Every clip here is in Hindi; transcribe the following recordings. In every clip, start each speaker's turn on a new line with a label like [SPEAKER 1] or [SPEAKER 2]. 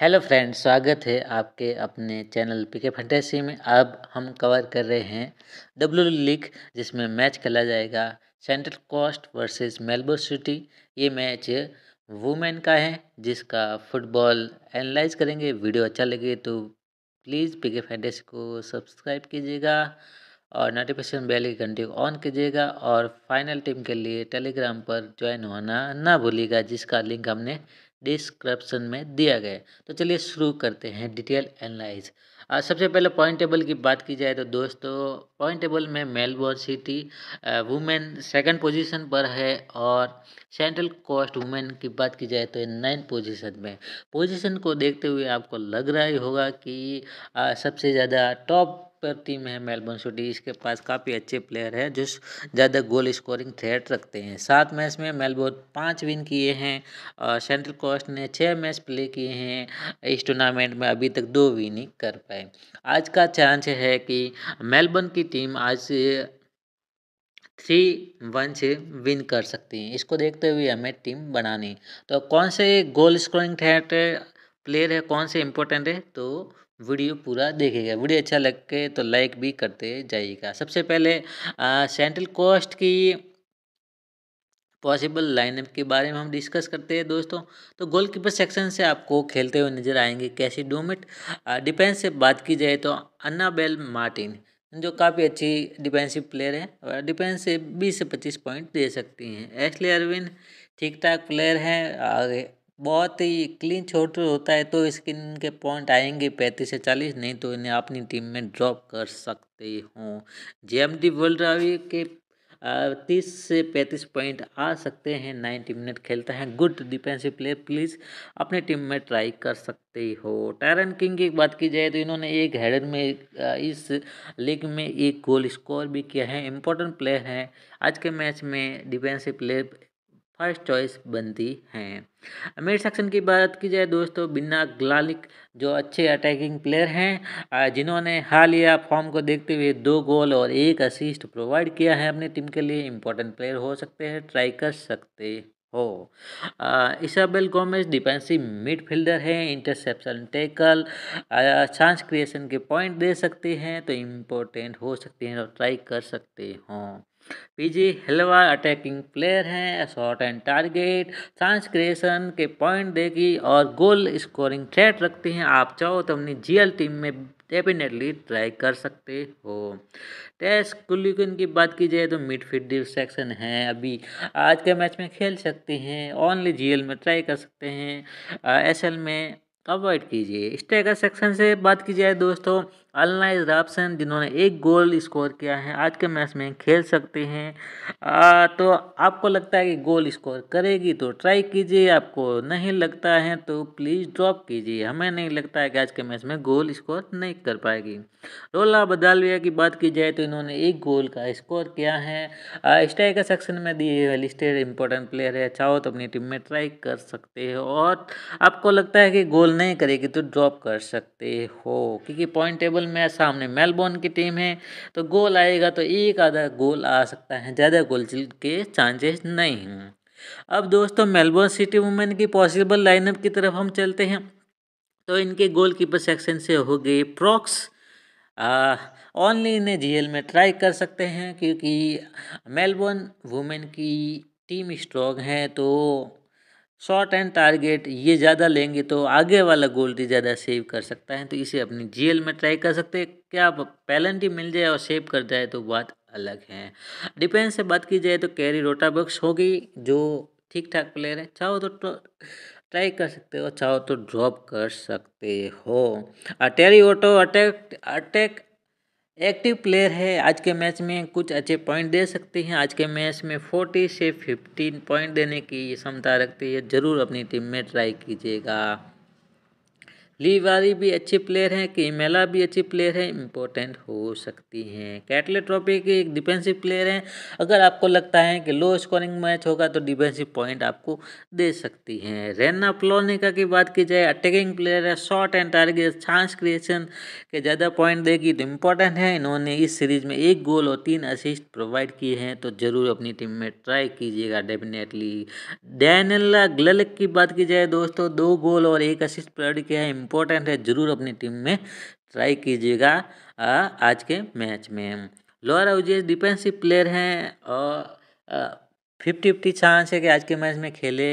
[SPEAKER 1] हेलो फ्रेंड्स स्वागत है आपके अपने चैनल पीके फंटेसी में अब हम कवर कर रहे हैं डब्ल्यू लीग जिसमें मैच खेला जाएगा Central Coast versus Melbourne City ये मैच वुमेन का है जिसका फुटबॉल एनालाइज करेंगे वीडियो अच्छा लगे तो प्लीज़ पीके फंटेसी को सब्सक्राइब कीजिएगा और नोटिफिकेशन बेल की घंटी ऑन कीजिएगा और फाइनल टीम के लिए टेलीग्राम पर ज्वाइन होना ना भूलिएगा जिसका लिंक हमने डिस्क्रिप्शन में दिया गया तो चलिए शुरू करते हैं डिटेल एनालाइज सबसे पहले पॉइंट टेबल की बात की जाए तो दोस्तों पॉइंट टेबल में Melbourne City women second position पर है और सेंट्रल कोस्ट वुमेन की बात की जाए तो नाइन पोजीशन में पोजीशन को देखते हुए आपको लग रहा ही होगा कि आ, सबसे ज़्यादा टॉप पर टीम है मेलबर्न सिटी इसके पास काफ़ी अच्छे प्लेयर हैं जो ज़्यादा गोल स्कोरिंग थ्रेट रखते हैं सात मैच में मेलबोर्न पाँच विन किए हैं और सेंट्रल कोस्ट ने छः मैच प्ले किए हैं इस टूर्नामेंट में अभी तक दो विन ही कर पाए आज का चांस है कि मेलबर्न की टीम आज थ्री वन से विन कर सकती है इसको देखते हुए हमें टीम बनानी तो कौन से गोल स्कोरिंग थ्रेट प्लेयर है कौन से इम्पोर्टेंट है तो वीडियो पूरा देखेगा वीडियो अच्छा के तो लाइक भी करते जाइएगा सबसे पहले सेंट्रल कोस्ट की पॉसिबल लाइनअप के बारे में हम डिस्कस करते हैं दोस्तों तो गोलकीपर सेक्शन से आपको खेलते हुए नजर आएंगे कैसी डोमिट डिफेंस से बात की जाए तो अन्नाबेल मार्टिन जो काफ़ी अच्छी डिफेंसिव प्लेयर है और डिफेंस से बीस से पच्चीस पॉइंट दे सकती हैं एसली अरविंद ठीक ठाक प्लेयर हैं आगे बहुत ही क्लीन शॉट होता है तो स्किन के पॉइंट आएंगे पैंतीस से चालीस नहीं तो इन्हें अपनी टीम में ड्रॉप कर सकते हो जे एम डी वर्ल्ड के तीस से पैंतीस पॉइंट आ सकते हैं नाइन्टी मिनट खेलता है गुड डिफेंसिव प्लेयर प्लीज़ अपने टीम में ट्राई कर सकते हो टायरन किंग की बात की जाए तो इन्होंने एक हेडर में इस लीग में एक गोल स्कोर भी किया है इंपॉर्टेंट प्लेयर हैं आज के मैच में डिफेंसिव प्लेयर फर्स्ट चॉइस बनती हैं मिड सेक्शन की बात की जाए दोस्तों बिना ग्लालिक जो अच्छे अटैकिंग प्लेयर हैं जिन्होंने हालिया फॉर्म को देखते हुए दो गोल और एक असिस्ट प्रोवाइड किया है अपनी टीम के लिए इंपॉर्टेंट प्लेयर हो सकते हैं ट्राई कर सकते हो इसाबेल गोमेज डिफेंसिव मिडफील्डर हैं इंटरसेप्शन टेकल चांस क्रिएशन के पॉइंट दे सकते हैं तो इम्पोर्टेंट हो सकते हैं और ट्राई कर सकते हों पीजी हिलवा अटैकिंग प्लेयर हैं shot and target chance creation के पॉइंट देगी और गोल स्कोरिंग थ्रेट रखते हैं आप चाहो तो अपनी जीएल टीम में डेफिनेटली ट्राई कर सकते हो टेस्ट कुलिकन की बात की जाए तो मिडफील्ड सेक्शन है अभी आज के मैच में खेल सकते हैं ओनली जीएल में ट्राई कर सकते हैं एसएल में अवॉइड कीजिए स्ट्राइकर सेक्शन से बात की जाए दोस्तों अलनाइज राबसन जिन्होंने एक गोल स्कोर किया है आज के मैच में खेल सकते हैं आ, तो आपको लगता है कि गोल स्कोर करेगी तो ट्राई कीजिए आपको नहीं लगता है तो प्लीज़ ड्रॉप कीजिए हमें नहीं लगता है कि आज के मैच में गोल स्कोर नहीं कर पाएगी रोला बदालविया की बात की जाए तो इन्होंने एक गोल का स्कोर किया है स्ट्राइक सेक्शन में दिए लिस्टेड इंपॉर्टेंट प्लेयर है चाहो तो अपनी टीम में ट्राई कर सकते हो और आपको लगता है कि गोल नहीं करेगी तो ड्रॉप कर सकते हो क्योंकि पॉइंट टेबल गोल में सामने मेलबोर्न की टीम है तो गोल आएगा तो एक आधा गोल आ सकता है ज़्यादा गोल के चांसेस नहीं हैं अब दोस्तों मेलबोर्न सिटी वुमेन की पॉसिबल लाइनअप की तरफ हम चलते हैं तो इनके गोलकीपर सेक्शन से हो गए प्रॉक्स ओनली इन्हें जी में ट्राई कर सकते हैं क्योंकि मेलबोर्न वुमेन की टीम स्ट्रॉन्ग है तो शॉर्ट एंड टारगेट ये ज़्यादा लेंगे तो आगे वाला गोल भी ज़्यादा सेव कर सकता है तो इसे अपनी जीएल में ट्राई कर सकते हैं क्या पैलेंटी मिल जाए और सेव कर जाए तो बात अलग है डिफेंस से बात की जाए तो कैरी रोटाबक्स होगी जो ठीक ठाक प्लेयर है चाहो तो, तो ट्राई कर सकते हो चाहो तो ड्रॉप कर सकते हो अटेरी auto attack attack active player है आज के मैच में कुछ अच्छे पॉइंट दे सकते हैं आज के मैच में फोर्टी से फिफ्टीन पॉइंट देने की क्षमता रखती है ज़रूर अपनी टीम में ट्राई कीजिएगा लीवारी भी अच्छे प्लेयर हैं कीमेला भी अच्छे प्लेयर हैं इंपॉर्टेंट हो सकती हैं कैटले ट्रॉफी के एक डिफेंसिव प्लेयर हैं अगर आपको लगता है कि लो स्कोरिंग मैच होगा तो डिफेंसिव पॉइंट आपको दे सकती हैं रेना प्लोनिका की बात की जाए अटैकिंग प्लेयर है shot and target chance creation के ज़्यादा पॉइंट देगी तो इम्पोर्टेंट है इन्होंने इस सीरीज़ में एक गोल और तीन असिस्ट प्रोवाइड किए हैं तो ज़रूर अपनी टीम में ट्राई कीजिएगा डेफिनेटली डैनला ग्लक की बात की जाए दोस्तों दो गोल और एक असिस्ट प्रोवाइड किया है इम्पोर्टेंट है ज़रूर अपनी टीम में ट्राई कीजिएगा आज के मैच में लोअर हाउजेज डिफेंसिव प्लेयर हैं और फिफ्टी फिफ्टी चांस है कि आज के मैच में खेले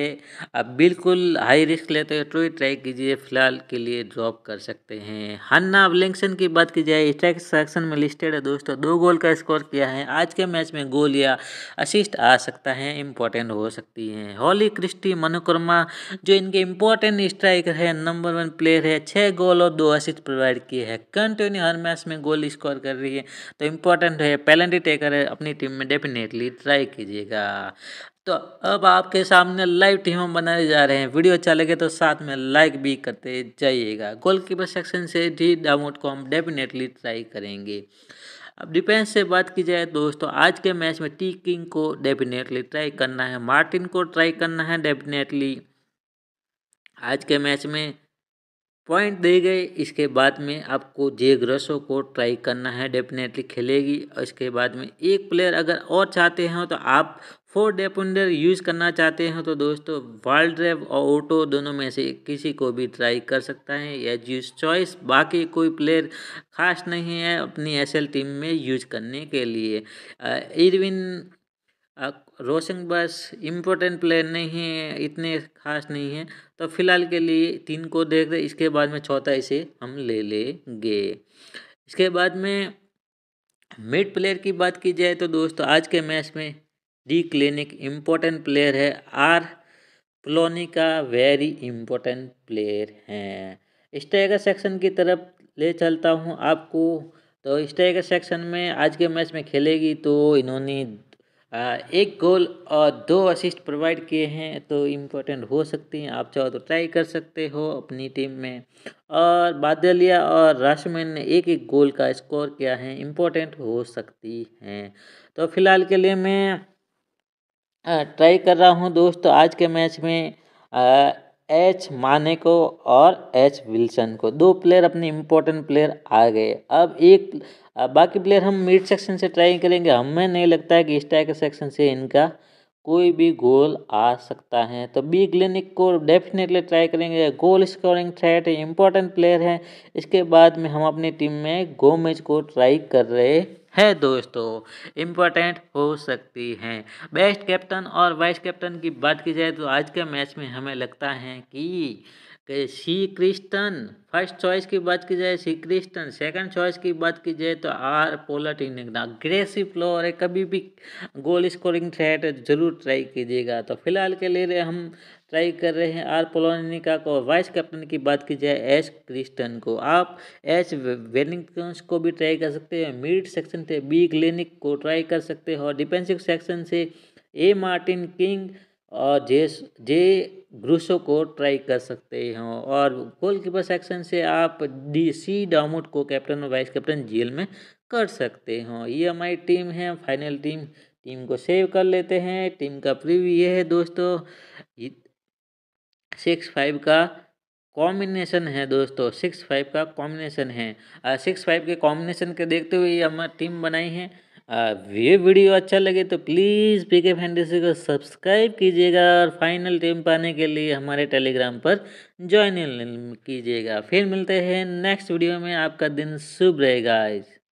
[SPEAKER 1] अब बिल्कुल हाई रिस्क लेते हुए ट्रोई ट्राई कीजिए फिलहाल के लिए ड्रॉप कर सकते हैं हन्ना अबलिंगसन की बात की जाए स्ट्राइक सेक्शन में लिस्टेड है दोस्तों दो गोल का स्कोर किया है आज के मैच में गोल या असिस्ट आ सकता है इंपॉर्टेंट हो सकती है हॉली क्रिस्टी मनोकर्मा जो इनके इंपॉर्टेंट स्ट्राइकर है नंबर वन प्लेयर है छः गोल और दो असिस्ट प्रोवाइड किए हैं कंटिन्यू हर मैच में गोल स्कोर कर रही है तो इम्पोर्टेंट है पेनल्टी टेकर है अपनी टीम में डेफिनेटली ट्राई कीजिएगा होगा तो अब आपके सामने लाइव टीम हम बनाने जा रहे हैं वीडियो अच्छा लगे तो साथ में लाइक भी करते जाइएगा गोलकीपर सेक्शन से डी डाउट को हम डेफिनेटली ट्राई करेंगे अब डिफेंस से बात की जाए दोस्तों आज के मैच में टी किंग को डेफिनेटली ट्राई करना है मार्टिन को ट्राई करना है डेफिनेटली आज के मैच में पॉइंट दे गए इसके बाद में आपको जे ग्रसो को ट्राई करना है डेफिनेटली खेलेगी और इसके बाद में एक प्लेयर अगर और चाहते हैं तो आप फोर डेपुंडर यूज़ करना चाहते हैं तो दोस्तों वर्ल्ड ड्राइव और ऑटो दोनों में से किसी को भी ट्राई कर सकता है एज यूज चॉइस बाकी कोई प्लेयर खास नहीं है अपनी एसएल टीम में यूज करने के लिए इरविन रोशन बस इम्पोर्टेंट प्लेयर नहीं है इतने खास नहीं है तो फिलहाल के लिए तीन को देख रहे इसके बाद में चौथा इसे हम ले लेंगे इसके बाद में मिड प्लेयर की बात की जाए तो दोस्तों आज के मैच में डी क्लिनिक इम्पोर्टेंट प्लेयर है आर प्लोनिका वेरी इम्पोर्टेंट प्लेयर हैं स्टेगर सेक्शन की तरफ ले चलता हूँ आपको तो स्टेगर सेक्शन में आज के मैच में खेलेगी तो इन्होंने एक गोल और दो असिस्ट प्रोवाइड किए हैं तो इम्पोर्टेंट हो सकती हैं आप चाहो तो ट्राई कर सकते हो अपनी टीम में और बादलिया और राशमैन ने एक एक गोल का स्कोर किया है इम्पोर्टेंट हो सकती हैं तो फिलहाल के लिए मैं ट्राई कर रहा हूँ दोस्तों आज के मैच में एच माने को और एच विल्सन को दो प्लेयर अपने इम्पोर्टेंट प्लेयर आ गए अब एक बाकी प्लेयर हम मिड सेक्शन से ट्राई करेंगे हमें नहीं लगता है कि स्ट्राइकर सेक्शन से इनका कोई भी गोल आ सकता है तो बी ग्लिनिक को डेफिनेटली ट्राई करेंगे goal scoring threat important important player है इसके बाद में हम अपनी टीम में गोमेज को ट्राई कर रहे है दोस्तों इम्पोर्टेंट हो सकती हैं बेस्ट कैप्टन और वाइस कैप्टन की बात की जाए तो आज के मैच में हमें लगता है कि श्री कृष्णन फर्स्ट चॉइस की बात की जाए श्री कृष्णन सेकंड चॉइस की बात की जाए तो आर एकदम अग्रेसिव फ्लो है कभी भी गोल स्कोरिंग थ्रेट जरूर ट्राई कीजिएगा तो फिलहाल के लिए हम ट्राई कर रहे हैं आर पोलोनिका को वाइस कैप्टन की बात की जाए एच क्रिस्टन को आप एच वेलिंगटन को भी ट्राई कर सकते हैं मिड सेक्शन से बी क्लिनिक को ट्राई कर सकते हो और डिफेंसिव सेक्शन से ए मार्टिन किंग और जे जे ग्रूसो को ट्राई कर सकते हो और गोलकीपर सेक्शन से आप डी सी डामोट को कैप्टन और वाइस कैप्टन जेल में कर सकते हो ये हमारी टीम है फाइनल टीम टीम को सेव कर लेते हैं टीम का प्रीव्यू ये है दोस्तों सिक्स फाइव का कॉम्बिनेशन है दोस्तों सिक्स फाइव का कॉम्बिनेशन है सिक्स फाइव के कॉम्बिनेशन के देखते हुए ये हमारी टीम बनाई है ये वीडियो अच्छा लगे तो प्लीज़ पी के फैंटेसी को सब्सक्राइब कीजिएगा और फाइनल टीम पाने के लिए हमारे टेलीग्राम पर ज्वाइन कीजिएगा फिर मिलते हैं नेक्स्ट वीडियो में आपका दिन शुभ रहेगा आज